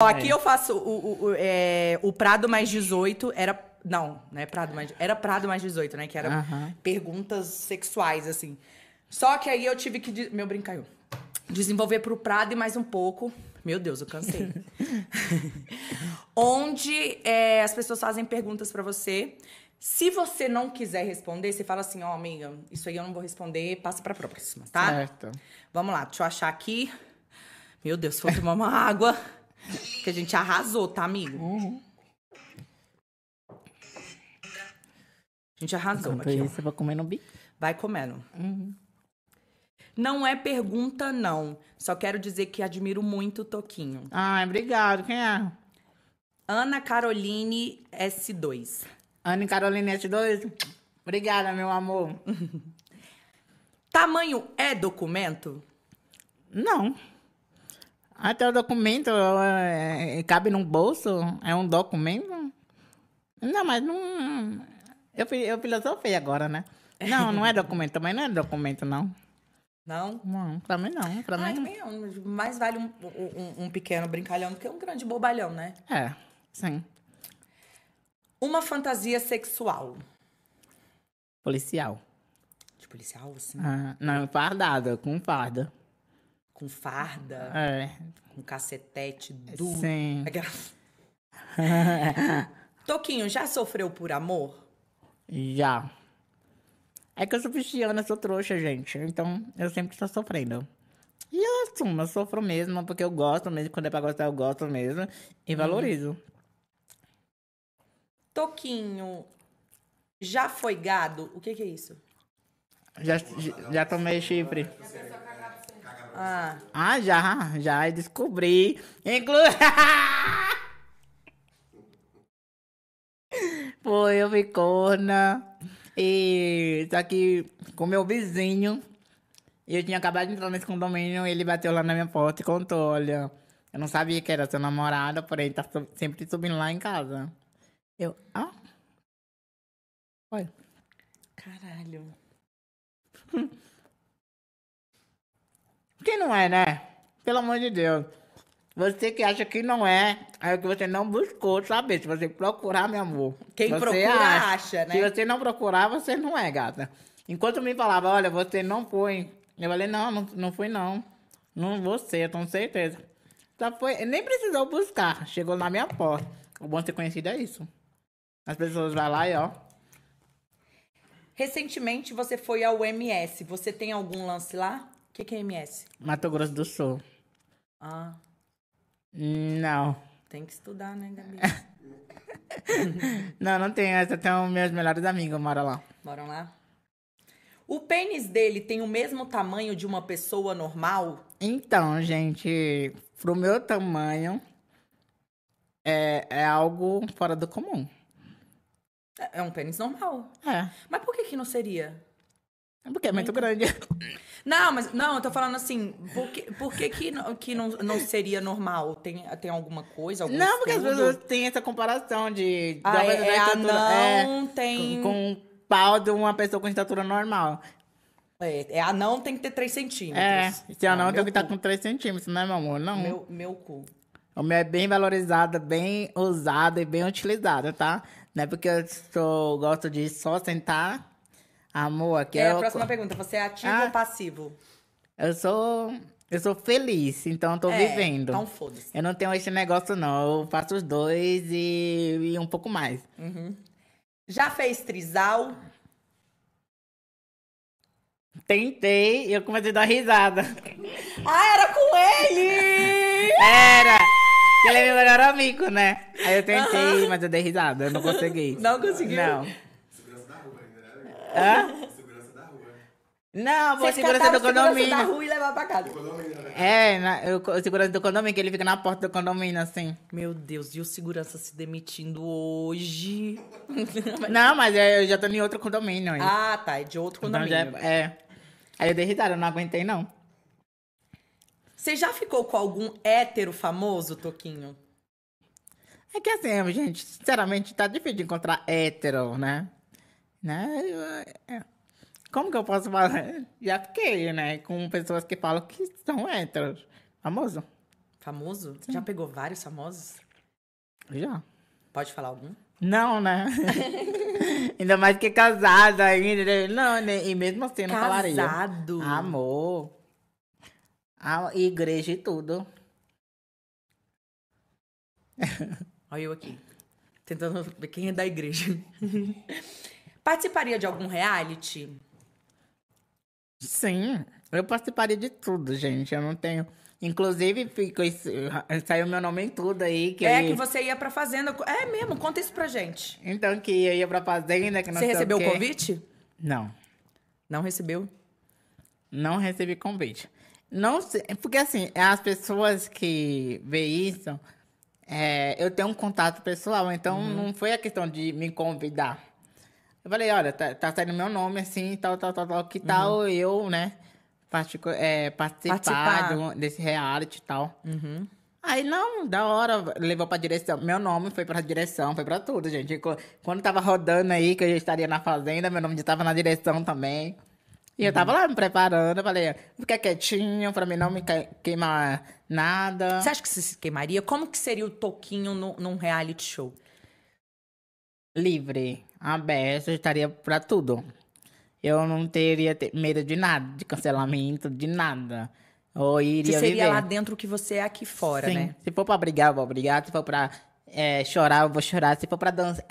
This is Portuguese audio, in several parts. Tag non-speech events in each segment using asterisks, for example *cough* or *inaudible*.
Aqui é. eu faço o, o, o, é, o Prado mais 18, era. Não, não é Prado mais. Era Prado mais 18, né? Que era perguntas sexuais, assim. Só que aí eu tive que. Meu brinco Desenvolver pro Prado e mais um pouco. Meu Deus, eu cansei. *laughs* Onde é, as pessoas fazem perguntas para você. Se você não quiser responder, você fala assim: Ó, oh, amiga, isso aí eu não vou responder, passa pra próxima, tá? Certo. Vamos lá, deixa eu achar aqui. Meu Deus, vou tomar uma água. Porque a gente arrasou, tá, amigo? Uhum. A gente arrasou Enquanto aqui. Isso, você vai comer no bico? Vai comendo. Uhum. Não é pergunta, não. Só quero dizer que admiro muito o Toquinho. Ah, obrigado. Quem é? Ana Caroline S2. Ana Caroline S2? Obrigada, meu amor. *laughs* Tamanho é documento? Não. Até o documento é, é, cabe num bolso? É um documento? Não, mas não. Eu, eu filosofei agora, né? Não, não é documento, também não é documento, não. Não? Não, pra mim não. Pra ah, mim... também um, Mais vale um, um, um pequeno brincalhão do que um grande bobalhão, né? É, sim. Uma fantasia sexual. Policial. De policial, assim? Ah, não, fardada, com farda com farda, é. com cacetete duro. Sim. *laughs* *laughs* Toquinho, já sofreu por amor? Já. É que eu sou cristiana, sou trouxa, gente. Então, eu sempre estou sofrendo. E eu assumo, eu sofro mesmo, porque eu gosto mesmo. Quando é pra gostar, eu gosto mesmo. E uhum. valorizo. Toquinho, já foi gado? O que, que é isso? Já, já tomei chifre. Ah, ah já, já descobri. Inclusive. *laughs* Foi, eu vi corna. E só aqui com meu vizinho, eu tinha acabado de entrar nesse condomínio, ele bateu lá na minha porta e contou, olha, eu não sabia que era seu namorado, porém tá sempre subindo lá em casa. Eu, ah? Foi. Caralho. *laughs* quem não é, né? Pelo amor de Deus. Você que acha que não é, é que você não buscou saber. Se você procurar, meu amor. Quem procura acha, acha, né? Se você não procurar, você não é, gata. Enquanto me falava, olha, você não foi. Eu falei, não, não, não fui não. Não você, eu tenho certeza. Só foi, nem precisou buscar. Chegou na minha porta. O bom ser conhecido é isso. As pessoas vão lá e ó. Recentemente você foi ao MS. Você tem algum lance lá? que, que é MS? Mato Grosso do Sul. Ah. Não. Tem que estudar, né, Gabi? *laughs* não, não tenho Até Tenho meus melhores amigos moram lá. Moram lá? O pênis dele tem o mesmo tamanho de uma pessoa normal? Então, gente, pro meu tamanho é, é algo fora do comum. É, é um pênis normal. É. Mas por que que não seria? Porque é muito grande. *laughs* Não, mas não, eu tô falando assim, por que, por que, que, não, que não, não seria normal? Tem, tem alguma coisa? Algum não, porque estudo? as pessoas têm essa comparação de. Ah, é, é, não é, tem. Com, o pau de uma pessoa com estatura normal. É, é anão tem que ter 3 centímetros. É, se anão ah, tem que estar tá com 3 centímetros, né, meu amor? Não. Meu, meu cu. O meu é bem valorizado, bem usado e bem utilizado, tá? Não é porque eu sou, gosto de só sentar Amor, aqui é. é a próxima pergunta. Você é ativo ah, ou passivo? Eu sou. Eu sou feliz, então eu tô é, vivendo. Então foda-se. Eu não tenho esse negócio, não. Eu faço os dois e, e um pouco mais. Uhum. Já fez trisal? Tentei e eu comecei a dar risada. *laughs* ah, era com ele! Era! Ele é meu melhor amigo, né? Aí eu tentei, uhum. mas eu dei risada, eu não consegui. Não consegui? Não. Hã? *laughs* Segurança da rua. Não, vou segurança do condomínio. Segurança né? da rua e levar pra casa. É, eu, o segurança do condomínio, que ele fica na porta do condomínio, assim. Meu Deus, e o segurança se demitindo hoje? *laughs* não, mas é, eu já tô em outro condomínio. Aí. Ah, tá, é de outro então é, condomínio. Então é, é. Aí eu dei risada, eu não aguentei, não. Você já ficou com algum hétero famoso, Toquinho? É que assim, gente, sinceramente, tá difícil de encontrar hétero, né? né? É, é. Como que eu posso falar? Já fiquei, né? Com pessoas que falam que são héteros. Famoso. Famoso? Sim. Já pegou vários famosos? Já. Pode falar algum? Não, né? *laughs* ainda mais que casada ainda. Né? Não, né? E mesmo assim, não Casado. falaria. Casado. Amor. A igreja e tudo. Olha eu aqui. Tentando ver quem é da igreja. *laughs* Participaria de algum reality? Sim, eu participaria de tudo, gente. Eu não tenho. Inclusive, fico saiu meu nome em tudo aí. Que é, que você ia pra fazenda. É mesmo, conta isso pra gente. Então, que eu ia pra fazenda, que não Você recebeu o quê. convite? Não. Não recebeu? Não recebi convite. Não sei, porque assim, as pessoas que vê isso, é, eu tenho um contato pessoal, então uhum. não foi a questão de me convidar. Eu falei, olha, tá, tá saindo meu nome assim, tal, tal, tal, tal, que tal uhum. eu, né, particu- é, participar, participar. De um, desse reality e tal. Uhum. Aí, não, da hora, levou pra direção. Meu nome foi pra direção, foi pra tudo, gente. Quando tava rodando aí, que eu estaria na fazenda, meu nome já tava na direção também. E uhum. eu tava lá me preparando, eu falei, fica quietinho pra mim não me queimar nada. Você acha que você se queimaria? Como que seria o toquinho no, num reality show? Livre aberto, eu estaria para tudo. Eu não teria medo de nada, de cancelamento, de nada. Ou iria que seria viver. lá dentro que você é aqui fora, Sim. né? Se for para brigar, eu vou brigar. Se for para é, chorar, eu vou chorar. Se for para dançar,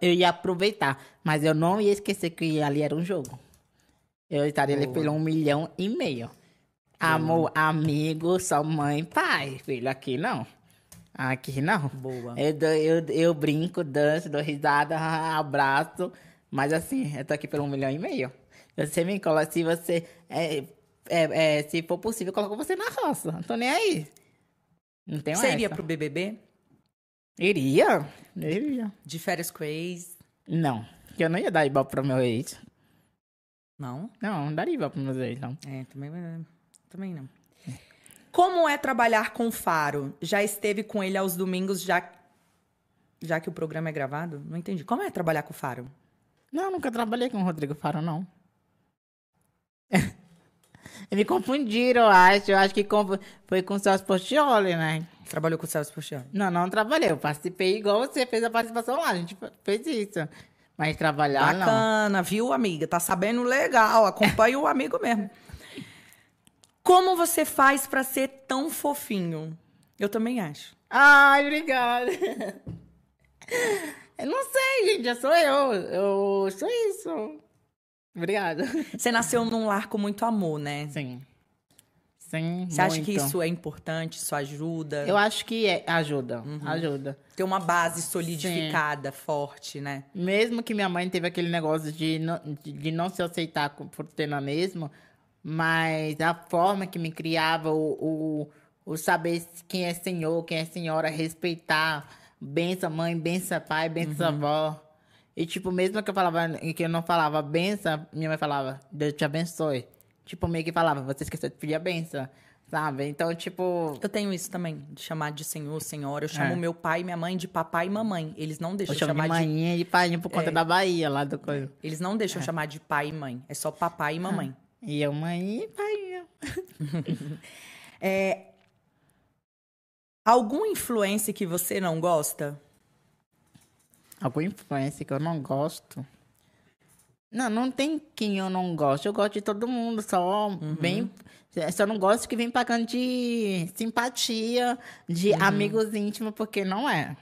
eu ia aproveitar. Mas eu não ia esquecer que ali era um jogo. Eu estaria Boa. ali pelo um milhão e meio. Amor, amigo, só mãe, pai. Filho, aqui não. Aqui não. Boa. Eu, eu, eu brinco, danço, dou risada, *laughs* abraço. Mas assim, eu tô aqui pelo um milhão e meio. Você me coloca, se você. É, é, é, se for possível, eu coloco você na roça. Não tô nem aí. Não tem Você iria pro BBB? Iria. iria. De férias com ex? Não. Eu não ia dar iba pro meu ex. Não? Não, não daria iba pro meu ex, não. É, também, também não. Como é trabalhar com Faro? Já esteve com ele aos domingos, já, já que o programa é gravado? Não entendi. Como é trabalhar com Faro? Não, nunca trabalhei com o Rodrigo Faro, não. *laughs* Me confundiram, eu acho. Eu acho que foi com o Celso Postioli, né? trabalhou com o Celso Postioli? Não, não trabalhei. Eu participei igual você fez a participação lá. A gente fez isso. Mas trabalhar Bacana, não. Bacana, viu, amiga? Tá sabendo legal. Acompanha o amigo mesmo. *laughs* Como você faz para ser tão fofinho? Eu também acho. Ai, obrigada. Eu não sei, gente, eu sou eu. Eu sou isso. Obrigada. Você nasceu num lar com muito amor, né? Sim. Sim, Você muito. acha que isso é importante? Isso ajuda? Eu acho que é, ajuda, uhum. ajuda. Ter uma base solidificada, Sim. forte, né? Mesmo que minha mãe teve aquele negócio de não, de não se aceitar por ter na mesma, mas a forma que me criava, o, o, o saber quem é senhor, quem é senhora, respeitar, benção mãe, benção pai, benção uhum. avó. E, tipo, mesmo que eu falava, que eu não falava benção, minha mãe falava, Deus te abençoe. Tipo, meio que falava, você esqueceu de pedir a benção, sabe? Então, tipo... Eu tenho isso também, de chamar de senhor, senhora. Eu chamo é. meu pai e minha mãe de papai e mamãe. Eles não deixam eu chamo chamar de... e de... e pai por conta é. da Bahia, lá do... Coisa. Eles não deixam é. chamar de pai e mãe. É só papai e é. mamãe. E eu, mãe, pai. Né? *laughs* é, algum influência que você não gosta? Algum influência que eu não gosto? Não, não tem quem eu não gosto. Eu gosto de todo mundo, só uhum. bem. É, só não gosto que vem pagando de simpatia, de uhum. amigos íntimos, porque não é.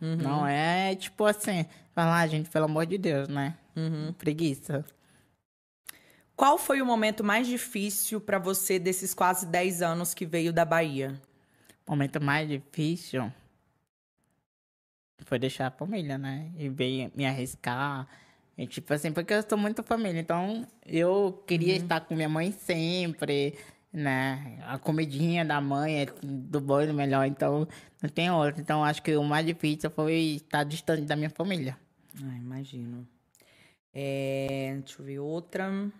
Uhum. Não é tipo assim, falar, ah, gente, pelo amor de Deus, né? Uhum. Preguiça. Qual foi o momento mais difícil para você desses quase 10 anos que veio da Bahia? O momento mais difícil foi deixar a família, né? E veio me arriscar. E, tipo assim, porque eu sou muito família, então eu queria uhum. estar com minha mãe sempre, né? A comidinha da mãe é do bom e do melhor, então não tem outro. Então acho que o mais difícil foi estar distante da minha família. Ah, imagino. É, deixa eu ver outra.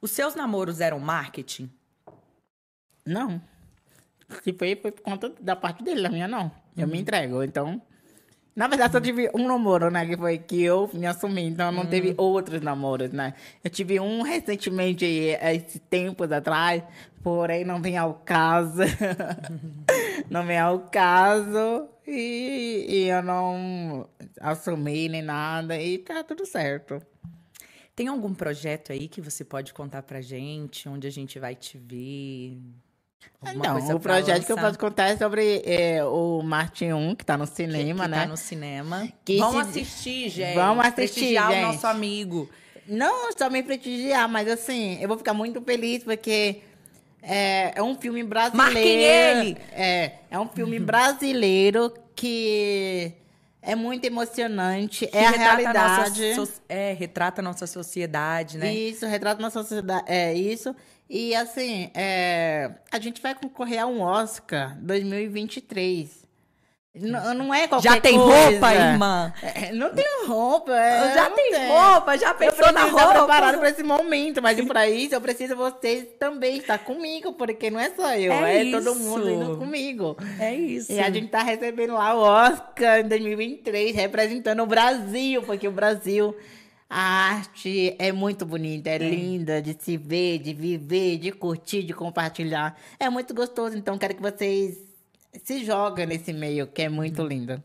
Os seus namoros eram marketing? Não. Se foi, foi por conta da parte dele, da minha não. Eu uhum. me entrego, então. Na verdade, só tive um namoro, né? Que foi que eu me assumi. Então, não uhum. teve outros namoros, né? Eu tive um recentemente, esses tempos atrás. Porém, não vem ao caso. Uhum. *laughs* não vem ao caso. E, e eu não assumi nem nada. E tá tudo certo. Tem algum projeto aí que você pode contar pra gente? Onde a gente vai te ver? Alguma Não, o projeto lançar? que eu posso contar é sobre é, o Martin 1, que tá no cinema, que, que tá né? Tá no cinema. Que Vamos se... assistir, gente. Vamos assistir, Prestigiar gente. o nosso amigo. Não só me prestigiar, mas assim, eu vou ficar muito feliz porque é, é um filme brasileiro. Marquem ele! É, é um filme brasileiro que é muito emocionante, é a realidade. A nossa, é, retrata a nossa sociedade, né? Isso, retrata a nossa sociedade, é isso. E assim, é, a gente vai concorrer a um Oscar 2023. Não, não é qualquer Já tem coisa. roupa, irmã? É, não tem roupa. É, já tem roupa, já pensou na roupa? Eu preparado para esse momento, mas para isso eu preciso vocês também estar comigo, porque não é só eu, é, é todo mundo indo comigo. É isso. E a gente tá recebendo lá o Oscar em 2023, representando o Brasil, porque o Brasil... A arte é muito bonita, é, é, linda de se ver, de viver, de curtir, de compartilhar. É muito gostoso, então quero que vocês se joga nesse meio que é muito lindo.